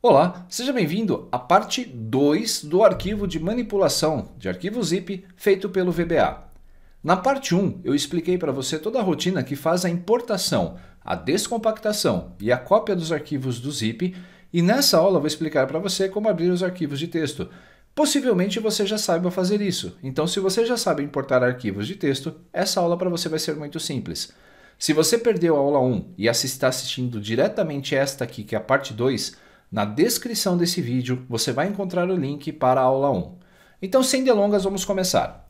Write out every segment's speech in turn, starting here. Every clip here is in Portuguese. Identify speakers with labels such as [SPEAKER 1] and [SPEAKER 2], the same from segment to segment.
[SPEAKER 1] Olá, seja bem-vindo à parte 2 do arquivo de manipulação de arquivo zip feito pelo VBA. Na parte 1, eu expliquei para você toda a rotina que faz a importação, a descompactação e a cópia dos arquivos do zip, e nessa aula vou explicar para você como abrir os arquivos de texto. Possivelmente você já saiba fazer isso, então se você já sabe importar arquivos de texto, essa aula para você vai ser muito simples. Se você perdeu a aula 1 e está assistindo diretamente esta aqui, que é a parte 2, na descrição desse vídeo você vai encontrar o link para a aula 1. Então, sem delongas, vamos começar.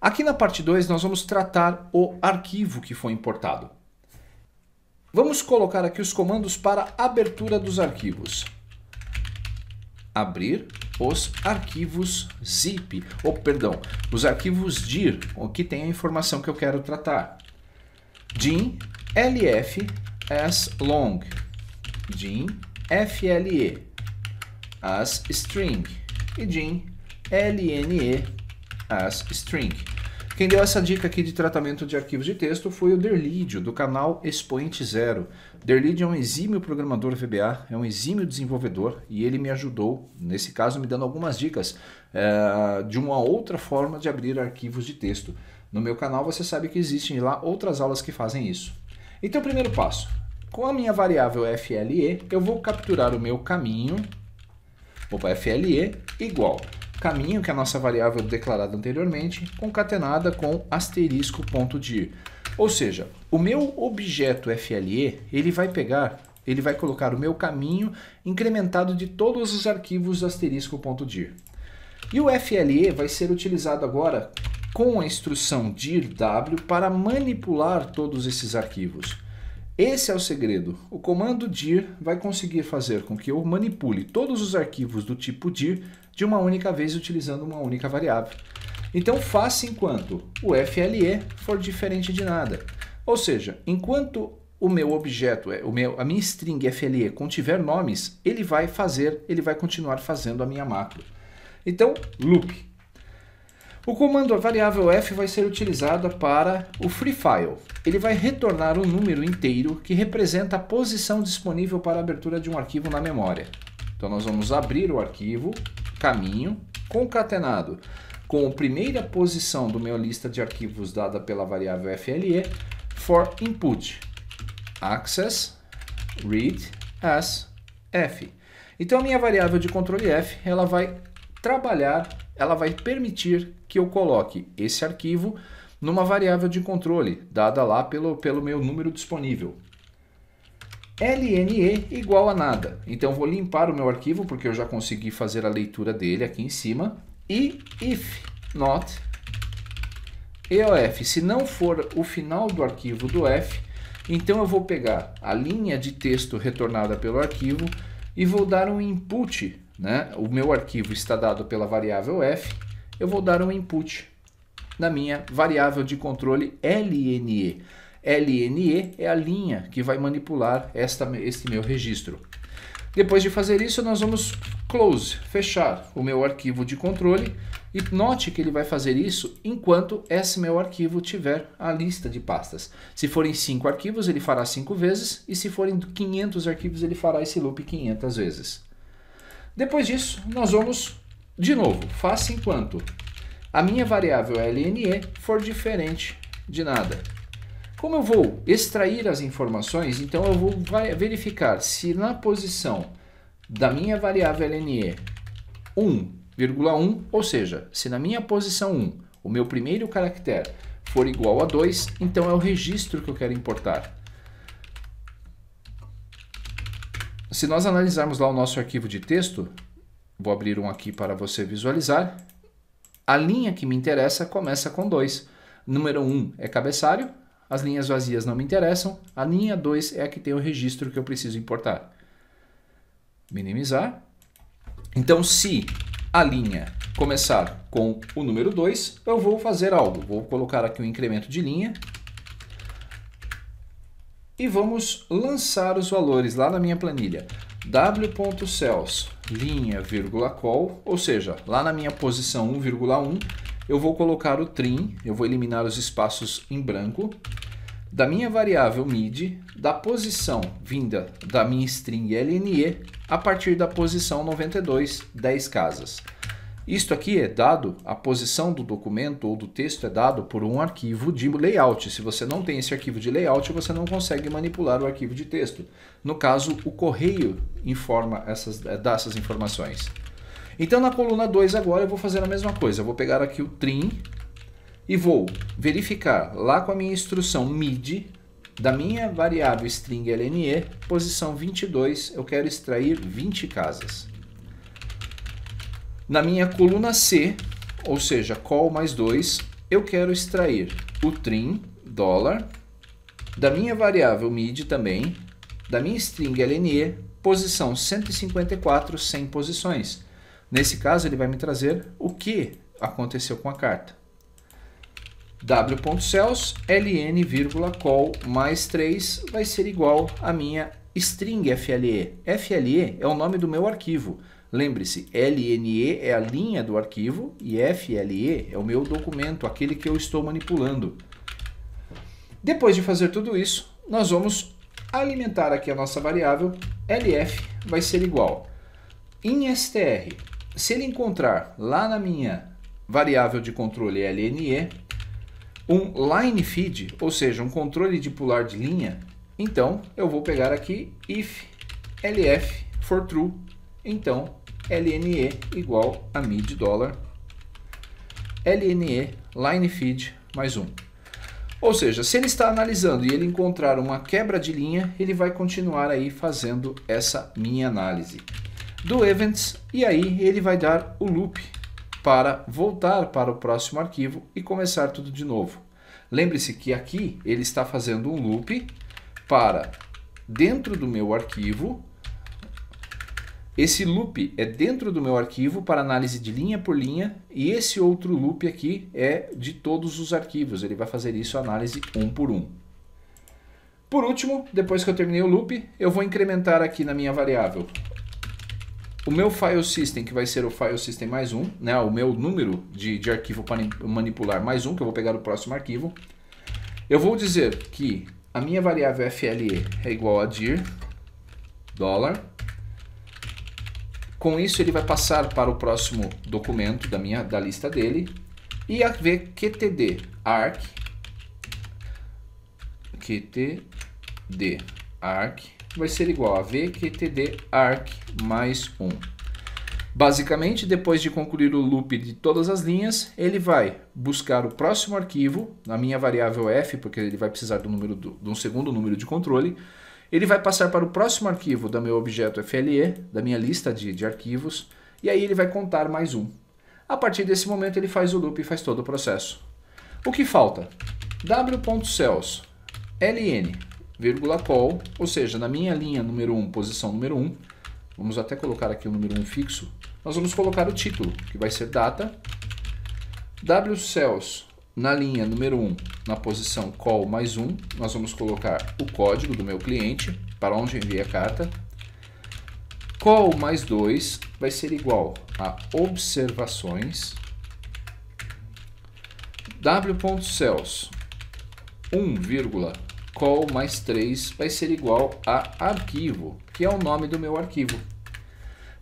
[SPEAKER 1] Aqui na parte 2, nós vamos tratar o arquivo que foi importado. Vamos colocar aqui os comandos para abertura dos arquivos. Abrir os arquivos zip, ou perdão, os arquivos dir, que tem a informação que eu quero tratar. DIN LF as long, DIN FLE as string e DIN LNE as string. Quem deu essa dica aqui de tratamento de arquivos de texto foi o Derlidio, do canal Expoente Zero. Derlidio é um exímio programador VBA, é um exímio desenvolvedor e ele me ajudou, nesse caso, me dando algumas dicas é, de uma outra forma de abrir arquivos de texto. No meu canal você sabe que existem lá outras aulas que fazem isso. Então, primeiro passo. Com a minha variável FLE, eu vou capturar o meu caminho, opa, FLE igual caminho, que é a nossa variável declarada anteriormente, concatenada com asterisco ponto de. Ou seja, o meu objeto FLE, ele vai pegar, ele vai colocar o meu caminho incrementado de todos os arquivos asterisco ponto dir. E o FLE vai ser utilizado agora com a instrução dirw para manipular todos esses arquivos. Esse é o segredo. O comando dir vai conseguir fazer com que eu manipule todos os arquivos do tipo dir de uma única vez utilizando uma única variável. Então faça enquanto o FLE for diferente de nada. Ou seja, enquanto o meu objeto, é, o meu, a minha string FLE contiver nomes, ele vai fazer, ele vai continuar fazendo a minha macro. Então, loop o comando variável f vai ser utilizado para o free file. Ele vai retornar um número inteiro que representa a posição disponível para a abertura de um arquivo na memória. Então nós vamos abrir o arquivo, caminho, concatenado com a primeira posição do meu lista de arquivos dada pela variável FLE for input access read as f. Então a minha variável de controle f, ela vai trabalhar ela vai permitir que eu coloque esse arquivo numa variável de controle, dada lá pelo, pelo meu número disponível. LNE igual a nada. Então, vou limpar o meu arquivo, porque eu já consegui fazer a leitura dele aqui em cima. E if not EOF, se não for o final do arquivo do F, então eu vou pegar a linha de texto retornada pelo arquivo e vou dar um input né? o meu arquivo está dado pela variável f, eu vou dar um input na minha variável de controle LNE. LNE é a linha que vai manipular esta, este meu registro. Depois de fazer isso, nós vamos close, fechar o meu arquivo de controle e note que ele vai fazer isso enquanto esse meu arquivo tiver a lista de pastas. Se forem 5 arquivos, ele fará 5 vezes e se forem 500 arquivos, ele fará esse loop 500 vezes. Depois disso, nós vamos de novo, faça enquanto a minha variável é LNE for diferente de nada. Como eu vou extrair as informações, então eu vou verificar se na posição da minha variável LNE 1,1, ou seja, se na minha posição 1 o meu primeiro caractere for igual a 2, então é o registro que eu quero importar. Se nós analisarmos lá o nosso arquivo de texto, vou abrir um aqui para você visualizar, a linha que me interessa começa com 2. Número 1 um é cabeçalho, as linhas vazias não me interessam, a linha 2 é a que tem o registro que eu preciso importar. Minimizar. Então, se a linha começar com o número 2, eu vou fazer algo. Vou colocar aqui um incremento de linha e vamos lançar os valores lá na minha planilha w.cells linha vírgula call, ou seja, lá na minha posição 1,1 eu vou colocar o trim, eu vou eliminar os espaços em branco da minha variável mid, da posição vinda da minha string LNE a partir da posição 92, 10 casas. Isto aqui é dado, a posição do documento ou do texto é dado por um arquivo de layout. Se você não tem esse arquivo de layout, você não consegue manipular o arquivo de texto. No caso, o correio informa essas, eh, dá essas informações. Então, na coluna 2 agora, eu vou fazer a mesma coisa. Eu vou pegar aqui o trim e vou verificar lá com a minha instrução mid da minha variável string lne, posição 22, eu quero extrair 20 casas. Na minha coluna C, ou seja, call mais 2, eu quero extrair o trim dólar da minha variável mid também, da minha string LNE, posição 154, 100 posições. Nesse caso, ele vai me trazer o que aconteceu com a carta. w.cells ln, call mais 3 vai ser igual a minha string FLE. FLE é o nome do meu arquivo. Lembre-se, LNE é a linha do arquivo e FLE é o meu documento, aquele que eu estou manipulando. Depois de fazer tudo isso, nós vamos alimentar aqui a nossa variável LF vai ser igual em str. Se ele encontrar lá na minha variável de controle LNE um line feed, ou seja, um controle de pular de linha, então eu vou pegar aqui if LF for true, então LNE igual a mid dólar, LNE line feed mais um. Ou seja, se ele está analisando e ele encontrar uma quebra de linha, ele vai continuar aí fazendo essa minha análise do events e aí ele vai dar o loop para voltar para o próximo arquivo e começar tudo de novo. Lembre-se que aqui ele está fazendo um loop para dentro do meu arquivo esse loop é dentro do meu arquivo para análise de linha por linha e esse outro loop aqui é de todos os arquivos, ele vai fazer isso análise um por um. Por último, depois que eu terminei o loop, eu vou incrementar aqui na minha variável o meu file system, que vai ser o file system mais um, né, o meu número de, de arquivo para manipular mais um, que eu vou pegar o próximo arquivo. Eu vou dizer que a minha variável FLE é igual a dir, dólar, com isso, ele vai passar para o próximo documento da, minha, da lista dele e a QTD arc QTD arc vai ser igual a VQTD arc mais 1. Basicamente, depois de concluir o loop de todas as linhas, ele vai buscar o próximo arquivo, na minha variável f, porque ele vai precisar do número do, de um segundo número de controle, ele vai passar para o próximo arquivo do meu objeto FLE, da minha lista de, de arquivos, e aí ele vai contar mais um. A partir desse momento ele faz o loop e faz todo o processo. O que falta? w.cells ln, call, ou seja, na minha linha número 1, posição número 1, vamos até colocar aqui o número 1 fixo, nós vamos colocar o título, que vai ser data, wcells na linha número 1, na posição call mais 1, nós vamos colocar o código do meu cliente, para onde eu a carta. Call mais 2 vai ser igual a observações w.cells 1, call mais 3 vai ser igual a arquivo, que é o nome do meu arquivo.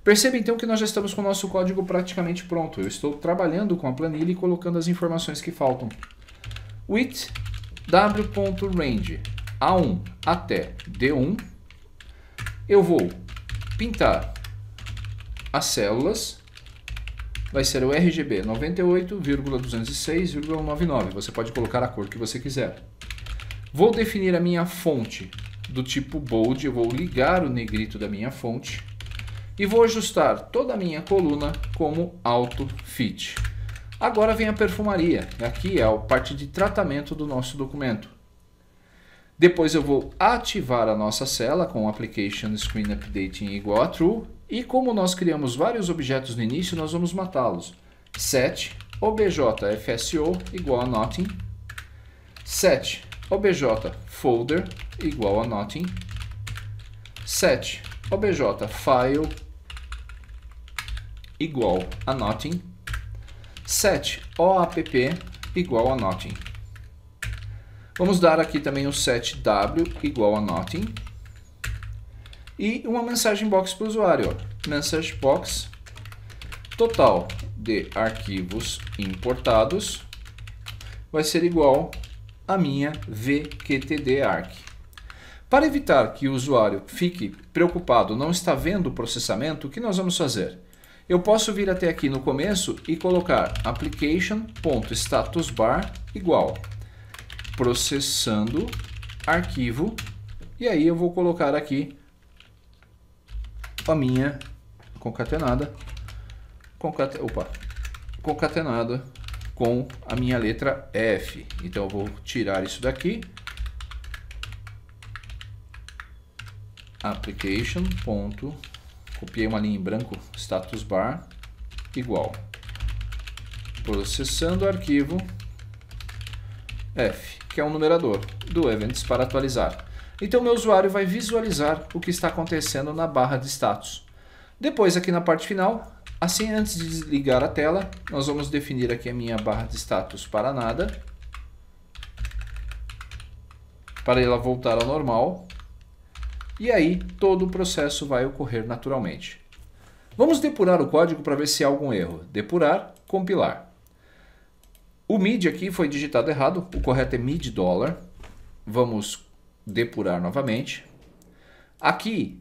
[SPEAKER 1] Perceba então que nós já estamos com o nosso código praticamente pronto. Eu estou trabalhando com a planilha e colocando as informações que faltam. width w.range a1 até d1, eu vou pintar as células, vai ser o RGB 98,206,99. Você pode colocar a cor que você quiser. Vou definir a minha fonte do tipo bold, eu vou ligar o negrito da minha fonte e vou ajustar toda a minha coluna como Auto Fit. Agora vem a perfumaria, aqui é a parte de tratamento do nosso documento. Depois eu vou ativar a nossa cela com Application Screen Updating igual a True e como nós criamos vários objetos no início, nós vamos matá-los. Set objfso igual a Nothing, set obj folder igual a Nothing, set obj file igual a nothing. Set OAPP igual a nothing. Vamos dar aqui também o set W igual a nothing. E uma mensagem box para o usuário. Message box total de arquivos importados vai ser igual a minha vqtdarc. Para evitar que o usuário fique preocupado, não está vendo o processamento, o que nós vamos fazer? Eu posso vir até aqui no começo e colocar application.statusbar igual processando arquivo e aí eu vou colocar aqui a minha concatenada concate, opa, concatenada com a minha letra F. Então eu vou tirar isso daqui application.statusbar copiei uma linha em branco, status bar, igual. Processando o arquivo f, que é o um numerador do events para atualizar. Então, meu usuário vai visualizar o que está acontecendo na barra de status. Depois, aqui na parte final, assim, antes de desligar a tela, nós vamos definir aqui a minha barra de status para nada, para ela voltar ao normal e aí todo o processo vai ocorrer naturalmente. Vamos depurar o código para ver se há algum erro. Depurar, compilar. O mid aqui foi digitado errado, o correto é mid dólar. Vamos depurar novamente. Aqui,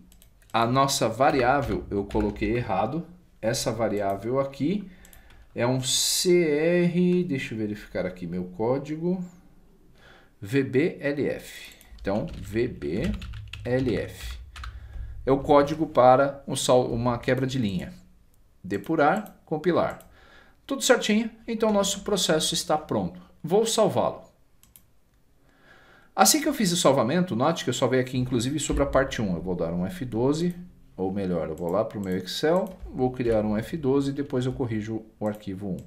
[SPEAKER 1] a nossa variável eu coloquei errado. Essa variável aqui é um CR, deixa eu verificar aqui meu código, VBLF. Então, VB LF. É o código para um uma quebra de linha. Depurar, compilar. Tudo certinho, então nosso processo está pronto. Vou salvá-lo. Assim que eu fiz o salvamento, note que eu salvei aqui inclusive sobre a parte 1. Eu vou dar um F12, ou melhor, eu vou lá para o meu Excel, vou criar um F12 e depois eu corrijo o arquivo 1.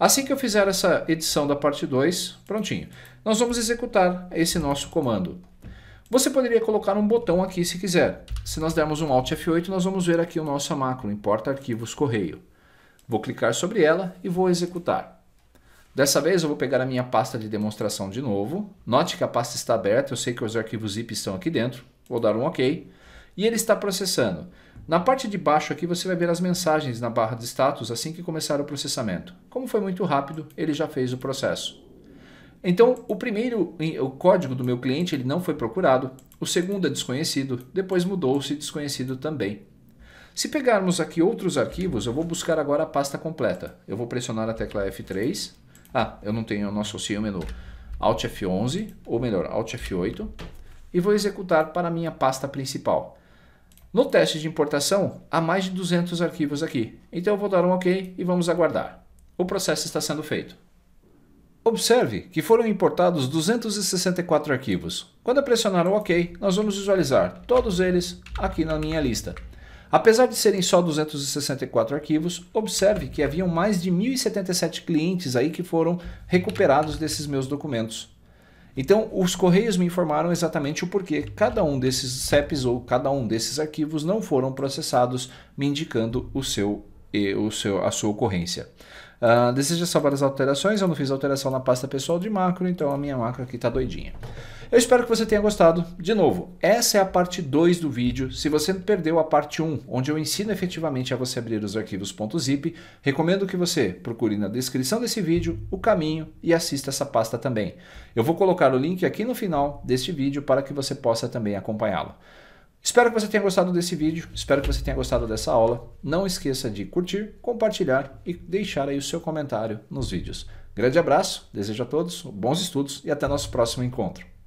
[SPEAKER 1] Assim que eu fizer essa edição da parte 2, prontinho. Nós vamos executar esse nosso comando. Você poderia colocar um botão aqui se quiser. Se nós dermos um Alt F8, nós vamos ver aqui o nosso macro, importa arquivos correio. Vou clicar sobre ela e vou executar. Dessa vez eu vou pegar a minha pasta de demonstração de novo. Note que a pasta está aberta, eu sei que os arquivos zip estão aqui dentro. Vou dar um OK. E ele está processando. Na parte de baixo aqui você vai ver as mensagens na barra de status assim que começar o processamento. Como foi muito rápido, ele já fez o processo. Então, o primeiro, o código do meu cliente, ele não foi procurado. O segundo é desconhecido, depois mudou-se desconhecido também. Se pegarmos aqui outros arquivos, eu vou buscar agora a pasta completa. Eu vou pressionar a tecla F3. Ah, eu não tenho, eu não associo o menu. Alt F11, ou melhor, Alt F8. E vou executar para a minha pasta principal. No teste de importação, há mais de 200 arquivos aqui. Então eu vou dar um OK e vamos aguardar. O processo está sendo feito. Observe que foram importados 264 arquivos. Quando eu pressionar o OK, nós vamos visualizar todos eles aqui na minha lista. Apesar de serem só 264 arquivos, observe que haviam mais de 1077 clientes aí que foram recuperados desses meus documentos. Então, os correios me informaram exatamente o porquê cada um desses CEPs ou cada um desses arquivos não foram processados, me indicando o seu, o seu, a sua ocorrência. Uh, ah, deseja salvar as alterações, eu não fiz alteração na pasta pessoal de macro, então a minha macro aqui está doidinha. Eu espero que você tenha gostado. De novo, essa é a parte 2 do vídeo. Se você perdeu a parte 1, um, onde eu ensino efetivamente a você abrir os arquivos .zip, recomendo que você procure na descrição desse vídeo o caminho e assista essa pasta também. Eu vou colocar o link aqui no final deste vídeo para que você possa também acompanhá-lo. Espero que você tenha gostado desse vídeo, espero que você tenha gostado dessa aula. Não esqueça de curtir, compartilhar e deixar aí o seu comentário nos vídeos. Grande abraço, desejo a todos bons estudos e até nosso próximo encontro.